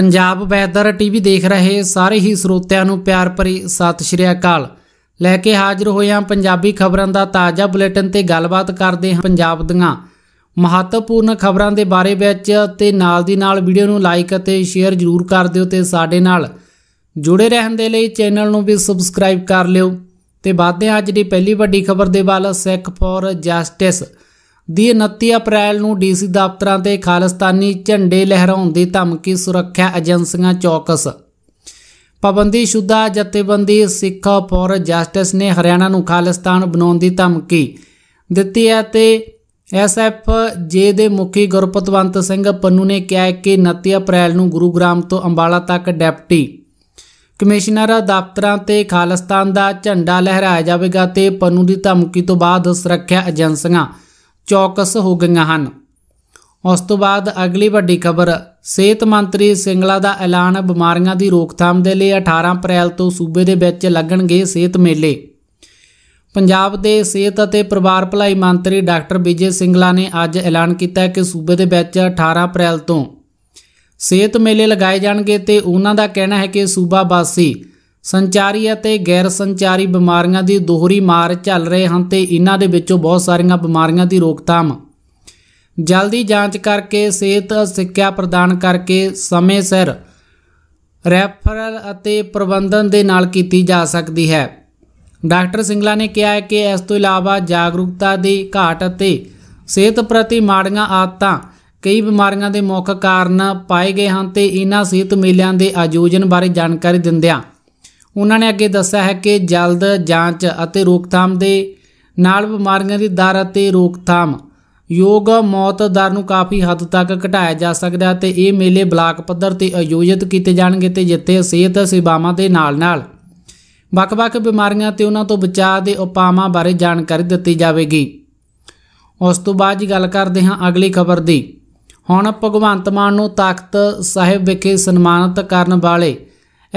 Punjab weather TV ਦੇਖ ਰਹੇ ਸਾਰੇ ਹੀ ਸਰੋਤਿਆਂ ਨੂੰ ਪਿਆਰ ਭਰੀ ਸਤਿ ਸ਼੍ਰੀ ਅਕਾਲ ਲੈ ਕੇ ਹਾਜ਼ਰ ਹੋਏ ਹਾਂ ਪੰਜਾਬੀ ਖਬਰਾਂ ਦਾ ਤਾਜ਼ਾ ਬੁਲੇਟਿਨ ਤੇ ਗੱਲਬਾਤ ਕਰਦੇ ਹਾਂ ਪੰਜਾਬ ਦੀਆਂ ਮਹੱਤਵਪੂਰਨ ਖਬਰਾਂ ਦੇ ਬਾਰੇ ਵਿੱਚ ਤੇ ਨਾਲ ਦੀ ਨਾਲ ਵੀਡੀਓ ਨੂੰ ਲਾਈਕ ਅਤੇ ਸ਼ੇਅਰ ਜ਼ਰੂਰ ਕਰ ਦਿਓ ਤੇ ਸਾਡੇ ਨਾਲ ਜੁੜੇ ਰਹਿਣ ਦੇ ਲਈ ਚੈਨਲ ਨੂੰ ਵੀ ਸਬਸਕ੍ਰਾਈਬ ਕਰ ਲਿਓ ਤੇ ਵਾਧੇ ਅੱਜ ਦੀ ਪਹਿਲੀ ਵੱਡੀ ਖਬਰ ਦੇ ਵੱਲ ਸਿੱਖ ਫੋਰ ਜਸਟਿਸ ਦੀ 29 ਅਪ੍ਰੈਲ ਨੂੰ ਡੀਸੀ ਦਫ਼ਤਰਾਂ ਤੇ ਖਾਲਸਤਾਨੀ ਝੰਡੇ ਲਹਿਰਾਉਣ ਦੀ ਧਮਕੀ ਸੁਰੱਖਿਆ ਏਜੰਸੀਆਂ ਚੌਕਸ ਪਾਬੰਦੀ ਸ਼ੁੱਧਾ ਜਥੇਬੰਦੀ ਸਿੱਖ ਫੋਰ ਜਸਟਿਸ ਨੇ ਹਰਿਆਣਾ ਨੂੰ ਖਾਲਸਤਾਨ ਬਣਾਉਣ ਦੀ ਧਮਕੀ ਦਿੱਤੀ ਹੈ ਤੇ ਐਸਐਫ ਜੇ ਦੇ ਮੁਖੀ ਗੁਰਪਤਵੰਤ ਸਿੰਘ ਪੰਨੂ ਨੇ ਕਿਹਾ ਕਿ 29 ਅਪ੍ਰੈਲ ਨੂੰ ਗੁਰੂਗ੍ਰਾਮ ਤੋਂ ਅੰਬਾਲਾ ਤੱਕ ਡੈਪਟੀ ਕਮਿਸ਼ਨਰ ਦਫ਼ਤਰਾਂ ਤੇ ਖਾਲਸਤਾਨ ਦਾ ਝੰਡਾ ਲਹਿਰਾਇਆ ਜਾਵੇਗਾ ਤੇ ਪੰਨੂ ਦੀ ਧਮਕੀ ਤੋਂ ਬਾਅਦ ਸੁਰੱਖਿਆ ਏਜੰਸੀਆਂ ਚੌਕਸ ਹੋ ਗਈਆਂ ਹਨ ਉਸ ਤੋਂ ਬਾਅਦ ਅਗਲੀ ਵੱਡੀ ਖਬਰ ਸਿਹਤ ਮੰਤਰੀ ਸਿੰਗਲਾ ਦਾ ਐਲਾਨ ਬਿਮਾਰੀਆਂ ਦੀ ਰੋਕਥਾਮ ਦੇ ਲਈ 18 ਅਪ੍ਰੈਲ ਤੋਂ ਸੂਬੇ ਦੇ ਵਿੱਚ ਲੱਗਣਗੇ ਸਿਹਤ ਮੇਲੇ ਪੰਜਾਬ ਦੇ ਸਿਹਤ ਅਤੇ ਪਰਿਵਾਰ ਭਲਾਈ ਮੰਤਰੀ ਡਾਕਟਰ ਵਿਜੇ ਸਿੰਗਲਾ ਨੇ ਅੱਜ ਐਲਾਨ ਕੀਤਾ ਕਿ ਸੂਬੇ ਦੇ ਵਿੱਚ 18 ਅਪ੍ਰੈਲ ਤੋਂ ਸਿਹਤ ਮੇਲੇ ਲਗਾਏ ਜਾਣਗੇ ਤੇ ਉਹਨਾਂ ਦਾ ਕਹਿਣਾ ਹੈ ਕਿ ਸੂਬਾ ਵਾਸੀ ਸੰਚਾਰੀ ਅਤੇ ਗੈਰ ਸੰਚਾਰੀ ਬਿਮਾਰੀਆਂ ਦੀ ਦੋਹਰੀ ਮਾਰ ਚੱਲ ਰਹੇ ਹਨ ਤੇ ਇਹਨਾਂ ਦੇ ਵਿੱਚੋਂ ਬਹੁਤ ਸਾਰੀਆਂ ਬਿਮਾਰੀਆਂ ਦੀ ਰੋਕਥਾਮ ਜਲਦੀ ਜਾਂਚ ਕਰਕੇ ਸਿਹਤ ਸਿੱਖਿਆ ਪ੍ਰਦਾਨ ਕਰਕੇ ਸਮੇਂ ਸਿਰ ਰੈਫਰਲ ਅਤੇ ਪ੍ਰਬੰਧਨ ਦੇ ਨਾਲ ਕੀਤੀ ਜਾ ਸਕਦੀ ਹੈ ਡਾਕਟਰ ਸਿੰਗਲਾ ਨੇ ਕਿਹਾ ਹੈ ਕਿ ਇਸ ਤੋਂ ਇਲਾਵਾ ਜਾਗਰੂਕਤਾ ਦੀ ਘਾਟ ਅਤੇ ਸਿਹਤ ਪ੍ਰਤੀ ਮਾੜੀਆਂ ਆਦਤਾਂ ਕਈ ਬਿਮਾਰੀਆਂ ਦੇ ਮੁੱਖ ਕਾਰਨ ਪਾਏ ਗਏ ਹਨ ਤੇ ਇਹਨਾਂ ਸਿਹਤ ਮੇਲਿਆਂ ਦੇ ਆਯੋਜਨ ਬਾਰੇ ਜਾਣਕਾਰੀ ਦਿੰਦਿਆਂ ਉਹਨਾਂ ਨੇ ਅੱਗੇ ਦੱਸਿਆ ਹੈ ਕਿ ਜਲਦ ਜਾਂਚ ਅਤੇ ਰੋਕਥਾਮ ਦੇ ਨਾਲ ਬਿਮਾਰੀਆਂ ਦੀ ਦਰ ਅਤੇ ਰੋਕਥਾਮ ਯੋਗ ਮੌਤ ਦਰ ਨੂੰ ਕਾਫੀ ਹੱਦ ਤੱਕ ਘਟਾਇਆ ਜਾ ਸਕਦਾ ਹੈ ਤੇ ਇਹ ਮੇਲੇ ਬਲਾਕ ਪੱਧਰ ਤੇ ਆਯੋਜਿਤ ਕੀਤੇ ਜਾਣਗੇ ਤੇ ਜਿੱਥੇ ਸਿਹਤ ਸੇਵਾਵਾਂ ਦੇ ਨਾਲ-ਨਾਲ ਵੱਖ-ਵੱਖ ਬਿਮਾਰੀਆਂ ਤੇ ਉਹਨਾਂ ਤੋਂ ਬਚਾਅ ਦੇ ਉਪਾਵਾਂ ਬਾਰੇ ਜਾਣਕਾਰੀ ਦਿੱਤੀ ਜਾਵੇਗੀ ਉਸ ਤੋਂ ਬਾਅਦ ਜੀ ਗੱਲ ਕਰਦੇ ਹਾਂ ਅਗਲੀ ਖਬਰ ਦੀ ਹੁਣ ਭਗਵੰਤ ਮਾਨ ਨੂੰ ਤਖਤ ਸਾਹਿਬ ਵਿਖੇ ਸਨਮਾਨਿਤ ਕਰਨ ਵਾਲੇ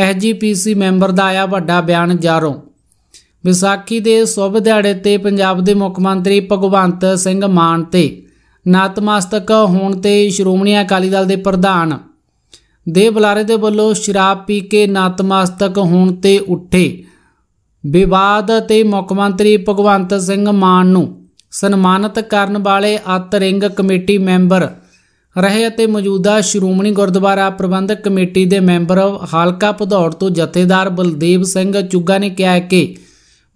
ਐਸਜੀਪੀਸੀ ਮੈਂਬਰ ਦਾ ਆਇਆ ਵੱਡਾ ਬਿਆਨ ਜਾਰੋਂ ਵਿਸਾਖੀ ਦੇ ਸ਼ੁਭ ਦਿਹਾੜੇ ਤੇ ਪੰਜਾਬ ਦੇ ਮੁੱਖ ਮੰਤਰੀ ਭਗਵੰਤ ਸਿੰਘ ਮਾਨ ਤੇ ਨਾਤਮਸਤਕ ਹੋਣ ਤੇ ਸ਼੍ਰੋਮਣੀ ਅਕਾਲੀ ਦਲ ਦੇ ਪ੍ਰਧਾਨ ਦੇ ਬੁਲਾਰੇ ਦੇ ਵੱਲੋਂ ਸ਼ਰਾਬ ਪੀ ਕੇ ਨਾਤਮਸਤਕ ਹੋਣ ਤੇ ਉੱਠੇ ਵਿਵਾਦ ਤੇ ਮੁੱਖ ਮੰਤਰੀ ਭਗਵੰਤ ਸਿੰਘ ਮਾਨ ਨੂੰ ਸਨਮਾਨਿਤ ਕਰਨ ਵਾਲੇ ਅਤਰਿੰਗ ਕਮੇਟੀ ਮੈਂਬਰ ਰਹੇ ਅਤੇ ਮੌਜੂਦਾ ਸ਼੍ਰੋਮਣੀ ਗੁਰਦੁਆਰਾ ਪ੍ਰਬੰਧਕ ਕਮੇਟੀ ਦੇ ਮੈਂਬਰ ਹਾਲਕਾ ਭਦੌੜ ਤੋਂ ਜਥੇਦਾਰ ਬਲਦੇਵ ਸਿੰਘ ਚੁੱਗਾ ਨੇ ਕਿਹਾ ਕਿ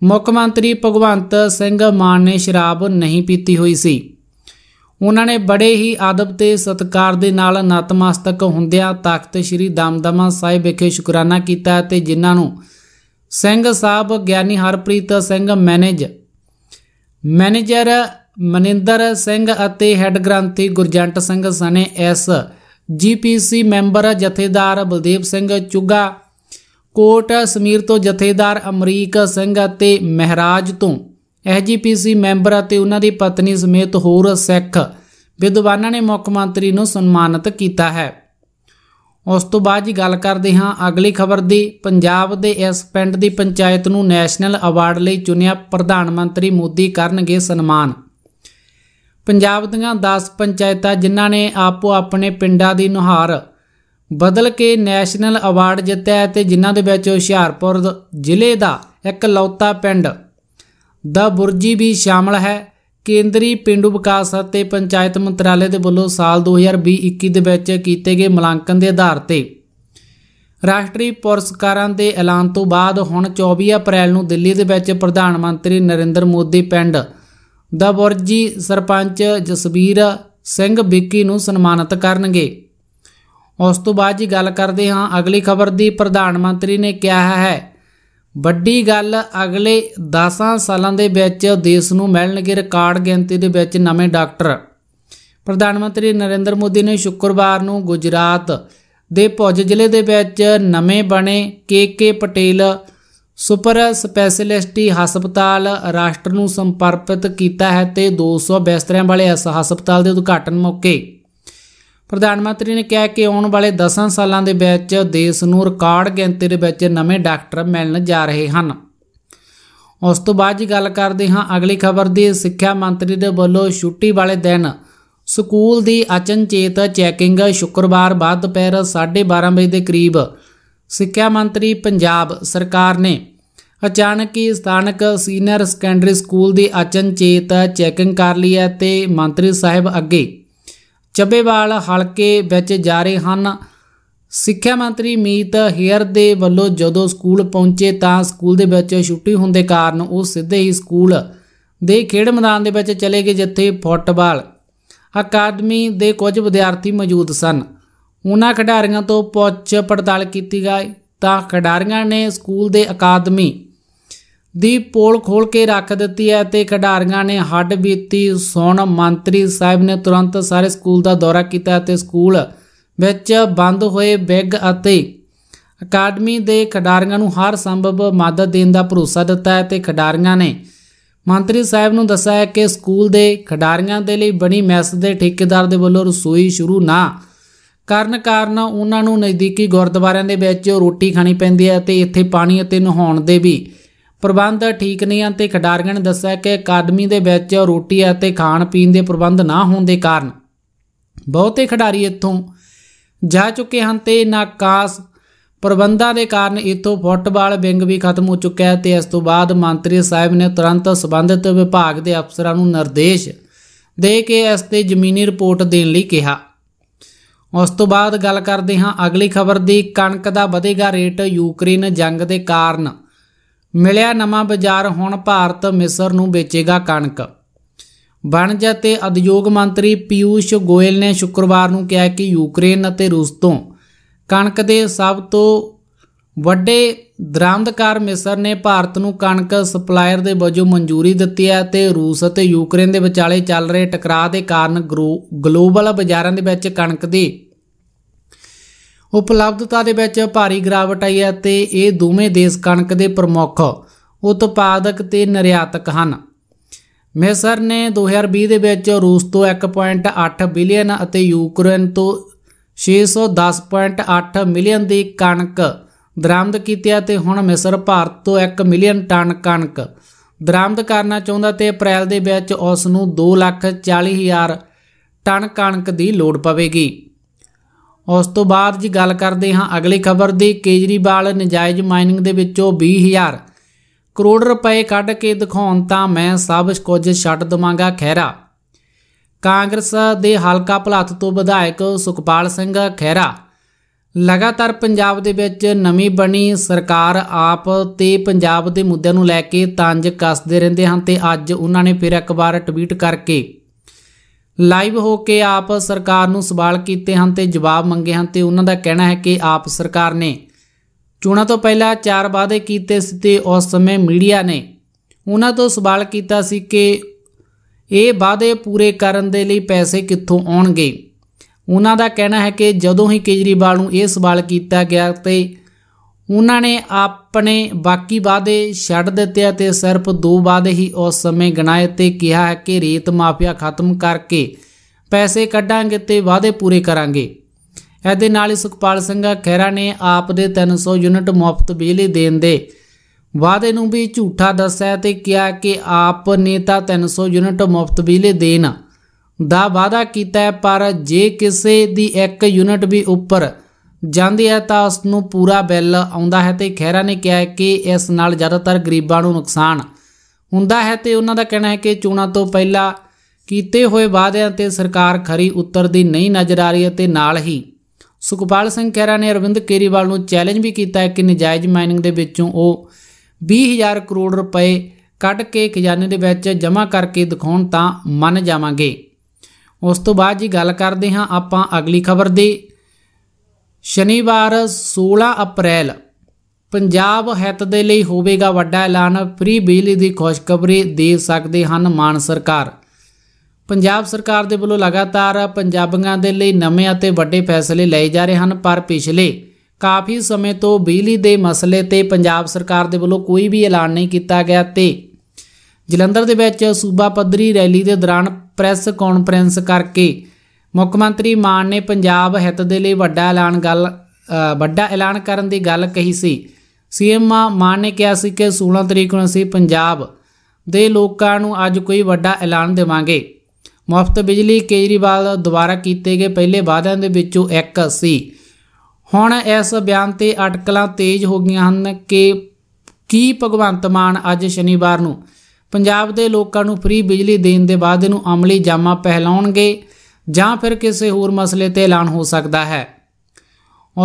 ਮੁੱਖ ਮੰਤਰੀ ਭਗਵੰਤ ਸਿੰਘ ਮਾਨ ਨੇ ਸ਼ਰਾਬ ਨਹੀਂ ਪੀਤੀ ਹੋਈ ਸੀ ਉਹਨਾਂ ਨੇ ਬੜੇ ਹੀ ਆਦਬ ਤੇ ਸਤਕਾਰ ਦੇ ਨਾਲ ਨਤਮਸਤਕ ਹੁੰਦਿਆਂ ਤਖਤ ਸ੍ਰੀ ਦਮਦਮਾ ਸਾਹਿਬ ਵਿਖੇ ਸ਼ੁਕਰਾਨਾ ਕੀਤਾ ਤੇ ਜਿਨ੍ਹਾਂ ਨੂੰ ਸਿੰਘ ਸਾਹਿਬ ਗਿਆਨੀ ਹਰਪ੍ਰੀਤ ਸਿੰਘ ਮੈਨੇਜ ਮੈਨੇਜਰ ਮਨਿੰਦਰ ਸਿੰਘ ਅਤੇ ਹੈੱਡ ਗ੍ਰੰਥੀ ਗੁਰਜੰਟ ਸਿੰਘ ਸਨੇ ਐਸ ਜੀਪੀਸੀ ਮੈਂਬਰ ਜਥੇਦਾਰ ਬਲਦੇਵ ਸਿੰਘ ਚੁੱਗਾ ਕੋਟ ਸਮੀਰ ਤੋਂ ਜਥੇਦਾਰ ਅਮਰੀਕ ਸਿੰਘ ਅਤੇ ਮਹਿਰਾਜ ਤੋਂ ਐਜੀਪੀਸੀ ਮੈਂਬਰ ਅਤੇ ਉਹਨਾਂ ਦੀ ਪਤਨੀ ਸਮੇਤ ਹੋਰ ਸਿੱਖ ਵਿਦਵਾਨਾਂ ਨੇ ਮੁੱਖ ਮੰਤਰੀ ਨੂੰ ਸਨਮਾਨਿਤ ਕੀਤਾ ਹੈ ਉਸ ਤੋਂ ਬਾਅਦ ਜੀ ਗੱਲ ਕਰਦੇ ਹਾਂ ਅਗਲੀ ਖਬਰ ਦੀ ਪੰਜਾਬ ਦੇ ਇਸ ਪਿੰਡ ਦੀ ਪੰਚਾਇਤ ਨੂੰ ਨੈਸ਼ਨਲ ਅਵਾਰਡ ਲਈ ਚੁਣਿਆ ਪ੍ਰਧਾਨ ਮੰਤਰੀ ਮੋਦੀ ਕਰਨਗੇ ਸਨਮਾਨ ਪੰਜਾਬ ਦੀਆਂ 10 ਪੰਚਾਇਤਾਂ ਜਿਨ੍ਹਾਂ ਨੇ ਆਪੋ ਆਪਣੇ ਪਿੰਡਾਂ ਦੀ ਨੁਹਾਰ ਬਦਲ ਕੇ ਨੈਸ਼ਨਲ ਅਵਾਰਡ ਜਿੱਤਿਆ ਤੇ ਜਿਨ੍ਹਾਂ ਦੇ ਵਿੱਚ ਹੁਸ਼ਿਆਰਪੁਰ ਜ਼ਿਲ੍ਹੇ ਦਾ ਇੱਕ ਲੌਤਾ ਪਿੰਡ ਦਾ ਬੁਰਜੀ ਵੀ ਸ਼ਾਮਲ ਹੈ ਕੇਂਦਰੀ ਪਿੰਡੂ ਵਿਕਾਸ ਅਤੇ ਪੰਚਾਇਤ ਮੰਤਰਾਲੇ ਦੇ ਵੱਲੋਂ ਸਾਲ 2020-21 ਦੇ ਵਿੱਚ ਕੀਤੇ ਗਏ ਮੁਲਾਂਕਣ ਦੇ ਆਧਾਰ ਤੇ ਰਾਸ਼ਟਰੀ ਪੁਰਸਕਾਰਾਂ ਦੇ ਐਲਾਨ ਤੋਂ ਬਾਅਦ ਹੁਣ 24 ਅਪ੍ਰੈਲ ਨੂੰ ਦਿੱਲੀ ਦੇ ਵਿੱਚ ਪ੍ਰਧਾਨ ਮੰਤਰੀ ਨਰਿੰਦਰ ਮੋਦੀ ਪਿੰਡ ਦਾ ਬੁਰਜੀ ਸਰਪੰਚ ਜਸਬੀਰ ਸਿੰਘ ਵਿੱਕੀ ਨੂੰ ਸਨਮਾਨਿਤ ਕਰਨਗੇ ਉਸ ਤੋਂ ਬਾਅਦ ਜੀ ਗੱਲ ਕਰਦੇ ਹਾਂ ਅਗਲੀ ਖਬਰ ਦੀ ਪ੍ਰਧਾਨ ਮੰਤਰੀ ਨੇ ਕਿਹਾ ਹੈ ਵੱਡੀ ਗੱਲ ਅਗਲੇ 10 ਸਾਲਾਂ ਦੇ ਵਿੱਚ ਦੇਸ਼ ਨੂੰ ਮਿਲਣਗੇ ਰਿਕਾਰਡ ਗਿਣਤੀ ਦੇ ਵਿੱਚ ਨਵੇਂ ਡਾਕਟਰ ਪ੍ਰਧਾਨ ਮੰਤਰੀ ਨਰਿੰਦਰ ਮੋਦੀ ਨੇ ਸ਼ੁੱਕਰਵਾਰ ਨੂੰ ਗੁਜਰਾਤ ਦੇ ਭੁਜ ਜ਼ਿਲ੍ਹੇ ਦੇ ਵਿੱਚ ਨਵੇਂ ਬਣੇ ਕੇ ਕੇ ਪਟੇਲ ਸੁਪਰ ਸਪੈਸ਼ਲਿਸਟੀ ਹਸਪਤਾਲ ਰਾਸ਼ਟਰ ਨੂੰ ਸਮਰਪਿਤ ਕੀਤਾ ਹੈ ਤੇ 200 ਬਿਸਤਰਿਆਂ ਵਾਲੇ ਇਸ ਹਸਪਤਾਲ ਦੇ ਉਦਘਾਟਨ ਮੌਕੇ ਪ੍ਰਧਾਨ ਮੰਤਰੀ ਨੇ ਕਿਹਾ ਕਿ ਆਉਣ ਵਾਲੇ 10 ਸਾਲਾਂ ਦੇ ਵਿੱਚ ਦੇਸ਼ ਨੂੰ ਰਿਕਾਰਡ ਗਿਣਤੀ ਦੇ ਵਿੱਚ ਨਵੇਂ ਡਾਕਟਰ ਮਿਲਣ ਜਾ ਰਹੇ ਹਨ ਉਸ ਤੋਂ ਬਾਅਦ ਜੀ ਗੱਲ ਕਰਦੇ ਹਾਂ ਅਗਲੀ ਖਬਰ ਦੀ ਸਿੱਖਿਆ ਮੰਤਰੀ ਦੇ ਵੱਲੋਂ ਛੁੱਟੀ ਵਾਲੇ ਦਿਨ ਸਕੂਲ ਦੀ ਅਚਨਚੇਤ ਚੈਕਿੰਗ ਸ਼ੁੱਕਰਵਾਰ ਬਾਅਦ ਦੁਪਹਿਰ 12:30 ਵਜੇ ਦੇ ਕਰੀਬ ਸਿੱਖਿਆ ਮੰਤਰੀ ਪੰਜਾਬ ਸਰਕਾਰ ਨੇ ਅਚਾਨਕ ਹੀ ਸਥਾਨਕ ਸੀਨੀਅਰ ਸੈਕੰਡਰੀ ਸਕੂਲ ਦੀ ਅਚਨਚੇਤ ਚੈਕਿੰਗ ਕਰ ਲਈ ਹੈ ਤੇ ਮੰਤਰੀ ਸਾਹਿਬ ਅੱਗੇ ਚੱਬੇਵਾਲ ਹਲਕੇ ਵਿੱਚ ਜਾ ਰਹੇ ਹਨ ਸਿੱਖਿਆ ਮੰਤਰੀ ਮੀਤ ਹੇਅਰ ਦੇ ਵੱਲੋਂ ਜਦੋਂ ਸਕੂਲ ਪਹੁੰਚੇ ਤਾਂ ਸਕੂਲ ਦੇ ਵਿੱਚ ਛੁੱਟੀ ਹੋਣ ਦੇ ਕਾਰਨ ਉਹ ਸਿੱਧੇ ਹੀ ਸਕੂਲ ਦੇ ਖੇਡ ਮੈਦਾਨ ਦੇ ਵਿੱਚ ਚਲੇ ਗਏ ਜਿੱਥੇ ਫੁੱਟਬਾਲ ਅਕਾਦਮੀ ਦੇ ਕੁਝ ਵਿਦਿਆਰਥੀ ਮੌਜੂਦ ਸਨ ਉਹਨਾਂ ਖਿਡਾਰੀਆਂ ਤੋਂ ਪੁੱਛ ਪੜਤਾਲ ਕੀਤੀ ਗਈ ਤਾਂ ਖਿਡਾਰੀਆਂ ਨੇ ਸਕੂਲ ਦੇ ਅਕਾਦਮੀ ਦੀ ਪੋਲ ਖੋਲ ਕੇ ਰੱਖ ਦਿੱਤੀ ਹੈ ਤੇ ਖਿਡਾਰੀਆਂ ਨੇ ਹੱਡ ਬੀਤੀ ਸੁਣ ਮੰਤਰੀ ਸਾਹਿਬ ਨੇ ਤੁਰੰਤ ਸਾਰੇ ਸਕੂਲ ਦਾ ਦੌਰਾ ਕੀਤਾ ਤੇ ਸਕੂਲ ਵਿੱਚ ਬੰਦ ਹੋਏ ਬਿਗ ਅਤੇ ਅਕਾਦਮੀ ਦੇ ਖਿਡਾਰੀਆਂ ਨੂੰ ਹਰ ਸੰਭਵ ਮਦਦ ਦੇਣ ਦਾ ਭਰੋਸਾ ਦਿੱਤਾ ਹੈ ਤੇ ਖਿਡਾਰੀਆਂ ਨੇ ਮੰਤਰੀ ਸਾਹਿਬ ਨੂੰ ਦੱਸਿਆ ਕਿ ਸਕੂਲ ਦੇ ਖਿਡਾਰੀਆਂ ਦੇ ਲਈ ਬਣੀ ਮੈਸ ਦੇ ਠੇਕੇਦਾਰ ਦੇ ਵੱਲੋਂ ਰਸੋਈ ਸ਼ੁਰੂ ਨਾ ਕਾਰਨ ਕਾਰਨ ਉਹਨਾਂ ਨੂੰ ਨਜ਼ਦੀਕੀ ਗੁਰਦੁਆਰਿਆਂ ਦੇ ਵਿੱਚ ਰੋਟੀ ਖਾਣੀ ਪੈਂਦੀ ਹੈ ਤੇ ਇੱਥੇ ਪਾਣੀ ਅਤੇ ਨਹਾਉਣ ਦੇ ਵੀ ਪ੍ਰਬੰਧ ਠੀਕ ਨਹੀਂ ਹਨ ਤੇ ਖਡਾਰੀਆਂ ਨੇ ਦੱਸਿਆ ਕਿ ਅਕਾਦਮੀ ਦੇ ਵਿੱਚ ਰੋਟੀ ਅਤੇ ਖਾਣ ਪੀਣ ਦੇ ਪ੍ਰਬੰਧ ਨਾ ਹੋਣ ਦੇ ਕਾਰਨ ਬਹੁਤੇ ਖਿਡਾਰੀ ਇੱਥੋਂ ਜਾ ਚੁੱਕੇ ਹਨ ਤੇ ਨਾਕਾਸ ਪ੍ਰਬੰਧਾਂ ਦੇ ਕਾਰਨ ਇੱਥੋਂ ਫੁੱਟਬਾਲ ਵਿੰਗ ਵੀ ਖਤਮ ਹੋ ਚੁੱਕਿਆ ਹੈ ਤੇ ਇਸ ਤੋਂ ਬਾਅਦ ਮੰਤਰੀ ਸਾਹਿਬ ਨੇ ਤੁਰੰਤ ਸਬੰਧਤ ਵਿਭਾਗ ਦੇ ਅਫਸਰਾਂ ਨੂੰ ਨਿਰਦੇਸ਼ ਦੇ ਕੇ ਇਸ ਤੇ ਜ਼ਮੀਨੀ ਰਿਪੋਰਟ ਦੇਣ ਲਈ ਕਿਹਾ ਉਸ ਤੋਂ ਬਾਅਦ ਗੱਲ ਕਰਦੇ ਹਾਂ ਅਗਲੀ ਖਬਰ ਦੀ ਕਣਕ ਦਾ ਵਧੇਗਾ ਰੇਟ ਯੂਕਰੇਨ ਜੰਗ ਦੇ ਕਾਰਨ ਮਿਲਿਆ ਨਵਾਂ ਬਾਜ਼ਾਰ ਹੁਣ ਭਾਰਤ ਮਿਸਰ ਨੂੰ ਵੇਚੇਗਾ ਕਣਕ ਵਣਜ ਅਤੇ ਉਦਯੋਗ ਮੰਤਰੀ ਪਿਊਸ਼ ਗੋਇਲ ਨੇ ਸ਼ੁੱਕਰਵਾਰ ਨੂੰ ਕਿਹਾ ਕਿ ਯੂਕਰੇਨ ਅਤੇ ਰੂਸ ਤੋਂ ਕਣਕ ਦੇ ਸਭ ਤੋਂ ਵੱਡੇ ਦਰਾਮਦਕਾਰ ਮਿਸਰ ਨੇ ਭਾਰਤ ਨੂੰ ਕਣਕ ਸਪਲਾਇਰ ਦੇ ਵਜੋਂ ਮਨਜ਼ੂਰੀ ਦਿੱਤੀ ਹੈ ਤੇ ਰੂਸ ਅਤੇ ਯੂਕਰੇਨ ਦੇ ਵਿਚਾਲੇ ਚੱਲ ਰਹੇ ਟਕਰਾਅ ਦੇ ਕਾਰਨ ਗਲੋਬਲ ਬਾਜ਼ਾਰਾਂ ਦੇ ਵਿੱਚ ਕਣਕ ਦੀ ਉਪਲਬਧਤਾ ਦੇ ਵਿੱਚ ਭਾਰੀ ਗਿਰਾਵਟ ਆਈ ਹੈ ਤੇ ਇਹ ਦੋਵੇਂ ਦੇਸ਼ ਕਣਕ ਦੇ ਪ੍ਰਮੁੱਖ ਉਤਪਾਦਕ ਤੇ ਨਿਰਯਾਤਕ ਹਨ ਮਿਸਰ ਨੇ 2020 ਦੇ ਵਿੱਚ ਰੂਸ ਤੋਂ 1.8 ਬਿਲੀਅਨ ਅਤੇ ਯੂਕਰੇਨ ਤੋਂ 610.8 ਮਿਲੀਅਨ ਦੀ ਕਣਕ ਦਰਾਮਦ ਕੀਤਿਆ ਤੇ ਹੁਣ ਮਿਸਰ ਭਾਰਤ ਤੋਂ 1 ਮਿਲੀਅਨ ਟਨ ਕਣਕ ਦਰਾਮਦ ਕਰਨਾ ਚਾਹੁੰਦਾ ਤੇ ਅਪ੍ਰੈਲ ਦੇ ਵਿੱਚ ਉਸ ਨੂੰ 2,40,000 ਟਨ ਕਣਕ ਦੀ ਲੋੜ ਪਵੇਗੀ ਉਸ ਤੋਂ ਬਾਅਦ ਜੀ ਗੱਲ ਕਰਦੇ ਹਾਂ ਅਗਲੀ ਖਬਰ ਦੀ ਕੇਜਰੀਵਾਲ ਨਜਾਇਜ਼ ਮਾਈਨਿੰਗ ਦੇ ਵਿੱਚੋਂ 20000 ਕਰੋੜ ਰੁਪਏ ਕੱਢ ਕੇ ਦਿਖਾਉਣ ਤਾਂ ਮੈਂ ਸਭ ਕੁਝ ਛੱਡ ਦਵਾਂਗਾ ਖੈਰਾ ਕਾਂਗਰਸ ਦੇ ਹਲਕਾ ਭਲੱਤ ਤੋਂ ਵਿਧਾਇਕ ਸੁਖਪਾਲ ਸਿੰਘ ਖੈਰਾ ਲਗਾਤਾਰ ਪੰਜਾਬ ਦੇ ਵਿੱਚ ਨਵੀਂ ਬਣੀ ਸਰਕਾਰ ਆਪ ਤੇ ਪੰਜਾਬ ਦੇ ਮੁੱਦਿਆਂ ਨੂੰ ਲੈ ਕੇ ਤੰਜ ਕੱਸਦੇ ਰਹਿੰਦੇ ਹਨ ਤੇ ਅੱਜ ਉਹਨਾਂ ਨੇ ਫਿਰ ਇੱਕ ਵਾਰ ਟਵੀਟ ਕਰਕੇ ਲਾਈਵ ਹੋ ਕੇ ਆਪ ਸਰਕਾਰ ਨੂੰ ਸਵਾਲ ਕੀਤੇ ਹਨ ਤੇ ਜਵਾਬ ਮੰਗੇ ਹਨ ਤੇ ਉਹਨਾਂ ਦਾ ਕਹਿਣਾ ਹੈ ਕਿ ਆਪ ਸਰਕਾਰ ਨੇ ਚੋਣਾਂ ਤੋਂ ਪਹਿਲਾਂ ਚਾਰ ਵਾਅਦੇ ਕੀਤੇ ਸੀ ਤੇ ਉਸ ਸਮੇਂ ਮੀਡੀਆ ਨੇ ਉਹਨਾਂ ਤੋਂ ਸਵਾਲ ਕੀਤਾ ਸੀ ਕਿ ਇਹ ਵਾਅਦੇ ਪੂਰੇ ਕਰਨ ਦੇ ਲਈ ਪੈਸੇ ਕਿੱਥੋਂ ਆਉਣਗੇ ਉਹਨਾਂ ਦਾ ਕਹਿਣਾ ਹੈ ਕਿ ਜਦੋਂ ਹੀ ਕੇਜਰੀਵਾਲ ਨੂੰ ਇਹ ਸਵਾਲ ਕੀਤਾ ਗਿਆ ਤੇ ਉਹਨਾਂ ਨੇ ਆਪਣੇ ਬਾਕੀ ਵਾਅਦੇ ਛੱਡ ਦਿੱਤੇ ਅਤੇ ਸਿਰਫ ਦੋ ਵਾਅਦੇ ਹੀ ਉਸ ਸਮੇਂ ਗਿਣਾਏ ਤੇ ਕਿਹਾ ਹੈ ਕਿ ਰੇਤ ਮਾਫੀਆ ਖਤਮ ਕਰਕੇ ਪੈਸੇ ਕੱਢਾਂਗੇ ਤੇ ਵਾਅਦੇ ਪੂਰੇ ਕਰਾਂਗੇ ਇਹਦੇ ਨਾਲ ਹੀ ਸੁਖਪਾਲ ਸਿੰਘ ਖੈਰਾ ਨੇ ਆਪ ਦੇ 300 ਯੂਨਿਟ ਮੁਫਤ ਬਿਜਲੀ ਦੇਣ ਦੇ ਵਾਅਦੇ ਨੂੰ ਵੀ ਝੂਠਾ ਦੱਸਿਆ ਤੇ ਕਿਹਾ ਕਿ ਆਪ ਨੇ ਤਾਂ 300 ਯੂਨਿਟ ਮੁਫਤ ਬਿਜਲੀ ਦੇਣ ਦਾ ਵਾਅਦਾ ਕੀਤਾ ਪਰ ਜੇ ਕਿਸੇ ਦੀ ਇੱਕ ਯੂਨਿਟ ਵੀ ਉੱਪਰ ਜਾਂਦੀ ਹੈ ਤਾਂ ਉਸ ਨੂੰ ਪੂਰਾ ਬਿੱਲ ਆਉਂਦਾ ਹੈ ਤੇ ਖਹਿਰਾ ਨੇ ਕਿਹਾ ਕਿ ਇਸ ਨਾਲ ਜ਼ਿਆਦਾਤਰ ਗਰੀਬਾਂ ਨੂੰ ਨੁਕਸਾਨ ਹੁੰਦਾ ਹੈ ਤੇ ਉਹਨਾਂ ਦਾ ਕਹਿਣਾ ਹੈ ਕਿ ਚੋਣਾਂ ਤੋਂ ਪਹਿਲਾਂ ਕੀਤੇ ਹੋਏ ਵਾਅਦਿਆਂ ਤੇ ਸਰਕਾਰ ਖਰੀ ਉਤਰਦੀ ਨਹੀਂ ਨਜ਼ਰ ਆ ਰਹੀ ਅਤੇ ਨਾਲ ਹੀ ਸੁਖਪਾਲ ਸਿੰਘ ਖਹਿਰਾ ਨੇ ਅਰਵਿੰਦ ਕੇਰੀਵਾਲ ਨੂੰ ਚੈਲੰਜ ਵੀ ਕੀਤਾ ਹੈ ਕਿ ਨਜਾਇਜ਼ ਮਾਈਨਿੰਗ ਦੇ ਵਿੱਚੋਂ ਉਹ 20000 ਕਰੋੜ ਰੁਪਏ ਕੱਢ ਕੇ ਖਜ਼ਾਨੇ ਦੇ ਵਿੱਚ ਜਮ੍ਹਾਂ ਕਰਕੇ ਦਿਖਾਉਣ ਤਾਂ ਮੰਨ ਜਾਵਾਂਗੇ ਉਸ ਤੋਂ ਬਾਅਦ ਜੀ ਗੱਲ ਕਰਦੇ ਹਾਂ ਆਪਾਂ ਅਗਲੀ ਖਬਰ ਦੀ ਸ਼ਨੀਵਾਰ 16 ਅਪ੍ਰੈਲ ਪੰਜਾਬ ਹਿੱਤ ਦੇ ਲਈ ਹੋਵੇਗਾ ਵੱਡਾ ਐਲਾਨ ਫ੍ਰੀ ਬਿਜਲੀ ਦੀ ਖੁਸ਼ਖਬਰੀ ਦੇ ਸਕਦੇ ਹਨ ਮਾਨ ਸਰਕਾਰ ਪੰਜਾਬ ਸਰਕਾਰ ਦੇ ਵੱਲੋਂ ਲਗਾਤਾਰ ਪੰਜਾਬੀਆਂ ਦੇ ਲਈ ਨਵੇਂ ਅਤੇ ਵੱਡੇ ਫੈਸਲੇ ਲਏ ਜਾ ਰਹੇ ਹਨ ਪਰ ਪਿਛਲੇ ਕਾਫੀ ਸਮੇਂ ਤੋਂ ਬਿਜਲੀ ਦੇ ਮਸਲੇ ਤੇ ਪੰਜਾਬ ਸਰਕਾਰ ਦੇ ਵੱਲੋਂ ਕੋਈ ਵੀ ਐਲਾਨ ਨਹੀਂ ਕੀਤਾ ਗਿਆ ਤੇ ਜਲੰਧਰ ਦੇ ਵਿੱਚ ਸੂਬਾ ਪੱਧਰੀ ਰੈਲੀ ਦੇ ਦੌਰਾਨ ਪ੍ਰੈਸ ਕਾਨਫਰੰਸ ਕਰਕੇ ਮੁੱਖ ਮੰਤਰੀ ਮਾਨ ਨੇ ਪੰਜਾਬ ਹਿੱਤ ਦੇ ਲਈ ਵੱਡਾ ਐਲਾਨ ਗੱਲ ਵੱਡਾ ਐਲਾਨ ਕਰਨ ਦੀ ਗੱਲ ਕਹੀ ਸੀ ਸੀਐਮ ਮਾਨ ਨੇ ਕਿਹਾ ਸੀ ਕਿ 16 ਤਰੀਕ ਨੂੰ ਅਸੀਂ ਪੰਜਾਬ ਦੇ ਲੋਕਾਂ ਨੂੰ ਅੱਜ ਕੋਈ ਵੱਡਾ ਐਲਾਨ ਦੇਵਾਂਗੇ ਮੁਫਤ ਬਿਜਲੀ ਕੇਜਰੀਵਾਲ ਦੁਆਰਾ ਕੀਤੇ ਗਏ ਪਹਿਲੇ ਵਾਅਦਿਆਂ ਦੇ ਵਿੱਚੋਂ ਇੱਕ ਸੀ ਹੁਣ ਇਸ ਬਿਆਨ ਤੇ ਅਟਕਲਾਂ ਤੇਜ਼ ਹੋ ਗਈਆਂ ਹਨ ਕਿ ਕੀ ਭਗਵੰਤ ਮਾਨ ਅੱਜ ਸ਼ਨੀਵਾਰ ਨੂੰ ਪੰਜਾਬ ਦੇ ਲੋਕਾਂ ਨੂੰ ਫ੍ਰੀ ਬਿਜਲੀ ਦੇਣ ਦੇ ਵਾਅਦੇ ਨੂੰ ਅਮਲੀ ਜਾਮਾ ਪਹਿਲਾਉਣਗੇ ਜਾਂ ਫਿਰ ਕਿਸੇ ਹੋਰ ਮਸਲੇ ਤੇ ਐਲਾਨ ਹੋ ਸਕਦਾ ਹੈ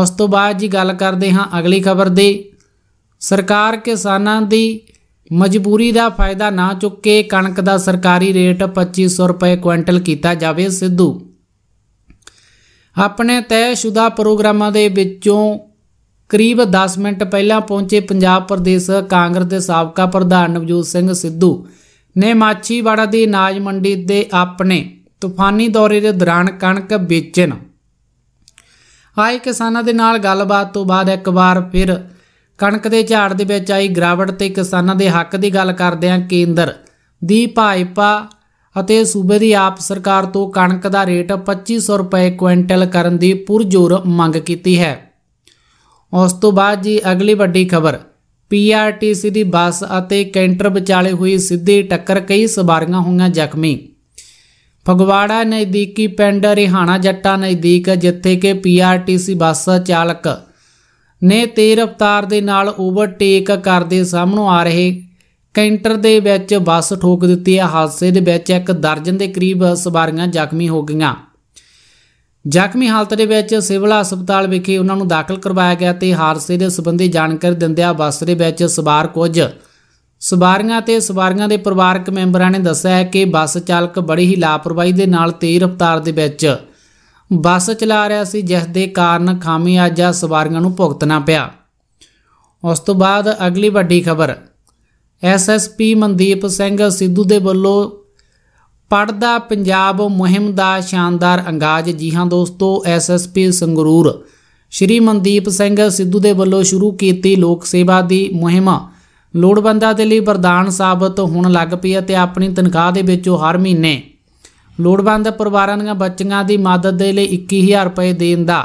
ਉਸ ਤੋਂ ਬਾਅਦ ਜੀ ਗੱਲ ਕਰਦੇ ਹਾਂ ਅਗਲੀ ਖਬਰ ਦੀ ਸਰਕਾਰ ਕਿਸਾਨਾਂ ਦੀ ਮਜਬੂਰੀ ਦਾ ਫਾਇਦਾ ਨਾ ਚੁੱਕ ਕੇ ਕਣਕ ਦਾ ਸਰਕਾਰੀ ਰੇਟ 2500 ਰੁਪਏ ਕੁਇੰਟਲ ਕੀਤਾ ਜਾਵੇ ਸਿੱਧੂ ਆਪਣੇ ਸ਼ੁਦਾ ਪ੍ਰੋਗਰਾਮਾਂ ਦੇ ਵਿੱਚੋਂ ਕਰੀਬ 10 ਮਿੰਟ ਪਹਿਲਾਂ ਪਹੁੰਚੇ ਪੰਜਾਬ ਪ੍ਰਦੇਸ਼ ਕਾਂਗਰਸ ਦੇ ਸਾਬਕਾ ਪ੍ਰਧਾਨ ਨਵਜੋਤ ਸਿੰਘ ਸਿੱਧੂ ਨੇ ਮਾਚੀਵਾੜਾ ਦੀ ਨਾਜ ਮੰਡੀ ਦੇ ਆਪਣੇ ਤੂਫਾਨੀ ਦੌਰੇ ਦੇ ਦੌਰਾਨ ਕਣਕ ਵੇਚਣ ਆਏ ਕਿਸਾਨਾਂ ਦੇ ਨਾਲ ਗੱਲਬਾਤ ਤੋਂ ਬਾਅਦ ਇੱਕ ਵਾਰ ਫਿਰ ਕਣਕ ਦੇ ਝਾੜ ਦੇ ਵਿੱਚ ਆਈ ਗਰਾਵਟ ਤੇ ਕਿਸਾਨਾਂ ਦੇ ਹੱਕ ਦੀ ਗੱਲ ਕਰਦਿਆਂ ਕੇਂਦਰ ਦੀ ਭਾਜਪਾ ਅਤੇ ਸੂਬੇ ਦੀ ਆਪ ਸਰਕਾਰ ਤੋਂ ਕਣਕ ਦਾ ਰੇਟ 2500 ਰੁਪਏ ਕੁਇੰਟਲ ਕਰਨ ਦੀ ਪੁਰਜ਼ੋਰ ਮੰਗ ਕੀਤੀ ਹੈ ਉਸ ਤੋਂ ਬਾਅਦ ਜੀ ਅਗਲੀ ਵੱਡੀ ਖਬਰ ਪੀਆਰਟੀਸੀ ਦੀ ਬੱਸ ਅਤੇ ਕੈਂਟਰ ਵਿਚਾਲੇ ਹੋਈ ਸਿੱਧੀ ਟੱਕਰ ਕਈ ਸਵਾਰੀਆਂ ਹੋਈਆਂ ਜ਼ਖਮੀ ਫਗਵਾੜਾ ਨਜ਼ਦੀਕੀ ਪਿੰਡ ਰਿਹਾਣਾ ਜੱਟਾ ਨਜ਼ਦੀਕ ਜਿੱਥੇ ਕਿ ਪੀਆਰਟੀਸੀ ਬੱਸ ਚਾਲਕ ਨੇ ਤੇਜ਼ ਰਫ਼ਤਾਰ ਦੇ ਨਾਲ ਓਵਰਟੇਕ ਕਰਦੇ ਸਾਹਮਣੋਂ ਆ ਰਹੇ ਕੈਂਟਰ ਦੇ ਵਿੱਚ ਬੱਸ ਠੋਕ ਦਿੱਤੀ ਹੈ ਹਾਦਸੇ ਦੇ ਵਿੱਚ ਇੱਕ ਦਰਜਨ ਦੇ ਕਰੀਬ ਸਵਾਰੀਆਂ ਜ਼ਖਮੀ ਹੋ ਗਈਆਂ ਜ਼ਖਮੀ ਹਾਲਤ ਦੇ ਵਿੱਚ ਸਿਵਲ ਹਸਪਤਾਲ ਵਿਖੇ ਉਹਨਾਂ ਨੂੰ ਦਾਖਲ ਕਰਵਾਇਆ ਗਿਆ ਤੇ ਹਾਦਸੇ ਦੇ ਸਬੰਧੀ ਜਾਣਕਾਰੀ ਦਿੰਦਿਆਂ ਬੱਸ ਦੇ ਵਿੱਚ ਸਵਾਰ ਕੁਝ ਸਵਾਰੀਆਂ ਤੇ ਸਵਾਰੀਆਂ ਦੇ ਪਰਿਵਾਰਕ ਮੈਂਬਰਾਂ ਨੇ ਦੱਸਿਆ ਹੈ ਕਿ ਬੱਸ ਚਾਲਕ ਬੜੀ ਹੀ ਲਾਪਰਵਾਹੀ ਦੇ ਨਾਲ ਤੇਜ਼ ਰਫ਼ਤਾਰ ਦੇ ਵਿੱਚ ਬੱਸ ਚਲਾ ਰਿਹਾ ਸੀ ਜਿਸ ਦੇ ਕਾਰਨ ਖਾਮੀਆਜਾ ਸਵਾਰੀਆਂ ਨੂੰ ਭੁਗਤਣਾ ਪਿਆ ਉਸ ਤੋਂ ਬਾਅਦ ਅਗਲੀ ਵੱਡੀ ਖਬਰ ਐਸਐਸਪੀ ਮਨਦੀਪ ਸਿੰਘ ਸਿੱਧੂ ਦੇ ਵੱਲੋਂ ਪੜਦਾ ਪੰਜਾਬ ਮੁਹਿੰਮ ਦਾ ਸ਼ਾਨਦਾਰ ਅੰਗਾਜ਼ ਜੀ ਹਾਂ ਦੋਸਤੋ ਐਸਐਸਪੀ ਸੰਗਰੂਰ ਸ਼੍ਰੀ ਮਨਦੀਪ ਸਿੰਘ ਸਿੱਧੂ ਦੇ ਵੱਲੋਂ ਸ਼ੁਰੂ ਕੀਤੀ ਲੋਕ ਸੇਵਾ ਦੀ ਮੁਹਿੰਮ ਲੋੜਵੰਦਾਂ ਦੇ ਲਈ ਵਰਦਾਨ ਸਾਬਤ ਹੋਣ ਲੱਗ ਪਈ ਅਤੇ ਆਪਣੀ ਤਨਖਾਹ ਦੇ ਵਿੱਚੋਂ ਹਰ ਮਹੀਨੇ ਲੋੜਵੰਦ ਪਰਿਵਾਰਾਂ ਦੀਆਂ ਬੱਚੀਆਂ ਦੀ ਮਦਦ ਦੇ ਲਈ 21000 ਰੁਪਏ ਦੇਣ ਦਾ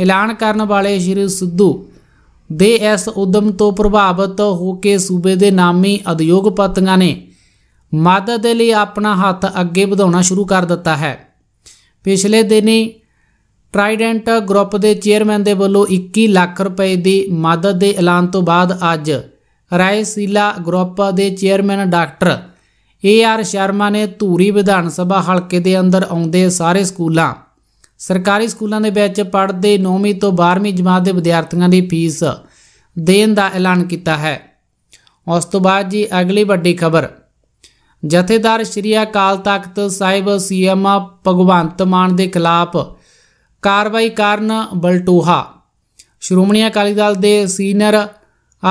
ਐਲਾਨ ਕਰਨ ਵਾਲੇ ਸ਼੍ਰੀ ਸਿੱਧੂ ਦੇ ਇਸ ਉਦਮ ਤੋਂ ਪ੍ਰਭਾਵਿਤ ਹੋ ਕੇ ਸੂਬੇ ਦੇ ਨਾਮੀ ਉਦਯੋਗਪਤੀਆਂ ਨੇ ਮਦਦ ਦੇ ਲਈ ਆਪਣਾ ਹੱਥ ਅੱਗੇ ਵਧਾਉਣਾ ਸ਼ੁਰੂ ਕਰ ਦਿੱਤਾ ਹੈ ਪਿਛਲੇ ਦਿਨੀ ਟ੍ਰਾਈਡੈਂਟ ਗਰੁੱਪ ਦੇ ਚੇਅਰਮੈਨ ਦੇ ਵੱਲੋਂ 21 ਲੱਖ ਰੁਪਏ ਦੀ ਮਦਦ ਦੇ ਐਲਾਨ ਤੋਂ ਬਾਅਦ ਅੱਜ ਰਾਇਸੀਲਾ ਗਰੁੱਪ ਦੇ chairman doctor A R Sharma ਨੇ ਧੂਰੀ ਵਿਧਾਨ ਸਭਾ ਹਲਕੇ ਦੇ ਅੰਦਰ ਆਉਂਦੇ ਸਾਰੇ ਸਕੂਲਾਂ ਸਰਕਾਰੀ ਸਕੂਲਾਂ ਦੇ ਵਿੱਚ ਪੜ੍ਹਦੇ 9ਵੀਂ ਤੋਂ 12ਵੀਂ ਜਮਾਤ ਦੇ ਵਿਦਿਆਰਥੀਆਂ ਦੀ ਫੀਸ ਦੇਣ ਦਾ ਐਲਾਨ ਕੀਤਾ ਹੈ ਉਸ ਤੋਂ ਬਾਅਦ ਜੀ ਅਗਲੀ ਵੱਡੀ ਖਬਰ ਜਥੇਦਾਰ ਸ਼੍ਰੀ ਅਕਾਲ ਤਖਤ ਸਾਹਿਬ ਸੀਐਮ ਭਗਵੰਤ ਮਾਨ ਦੇ ਖਿਲਾਫ ਕਾਰਵਾਈ ਕਰਨ ਬਲਟੂਹਾ ਸ਼੍ਰੋਮਣੀ ਅਕਾਲੀ ਦਲ ਦੇ ਸੀਨੀਅਰ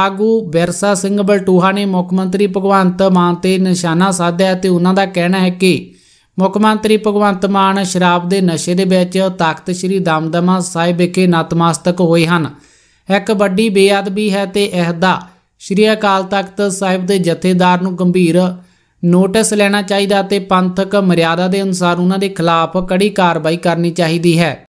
ਆਗੂ ਬਿਰਸਾ ਸਿੰਘ ਬਲਟੂਹਾ ਨੇ ਮੁੱਖ ਮੰਤਰੀ ਭਗਵੰਤ ਮਾਨ ਤੇ ਨਿਸ਼ਾਨਾ ਸਾਧਿਆ ਤੇ ਉਹਨਾਂ ਦਾ ਕਹਿਣਾ ਹੈ ਕਿ ਮੁੱਖ ਮੰਤਰੀ ਭਗਵੰਤ ਮਾਨ ਸ਼ਰਾਬ ਦੇ ਨਸ਼ੇ ਦੇ ਵਿੱਚ ਤਖਤ ਸ੍ਰੀ ਦਮਦਮਾ ਸਾਹਿਬ ਵਿਖੇ ਨਤਮਸਤਕ ਹੋਏ ਹਨ ਇੱਕ ਵੱਡੀ ਬੇਅਦਬੀ ਹੈ ਤੇ ਇਹਦਾ ਸ੍ਰੀ ਅਕਾਲ ਤਖਤ ਸਾਹਿਬ ਦੇ ਜਥੇਦਾਰ ਨੂੰ ਗੰਭੀਰ ਨੋਟਿਸ ਲੈਣਾ ਚਾਹੀਦਾ ਅਤੇ ਪੰਥਕ ਮਰਿਆਦਾ ਦੇ ਅਨੁਸਾਰ ਉਹਨਾਂ ਦੇ ਖਿਲਾਫ ਕੜੀ ਕਾਰਵਾਈ ਕਰਨੀ ਚਾਹੀਦੀ ਹੈ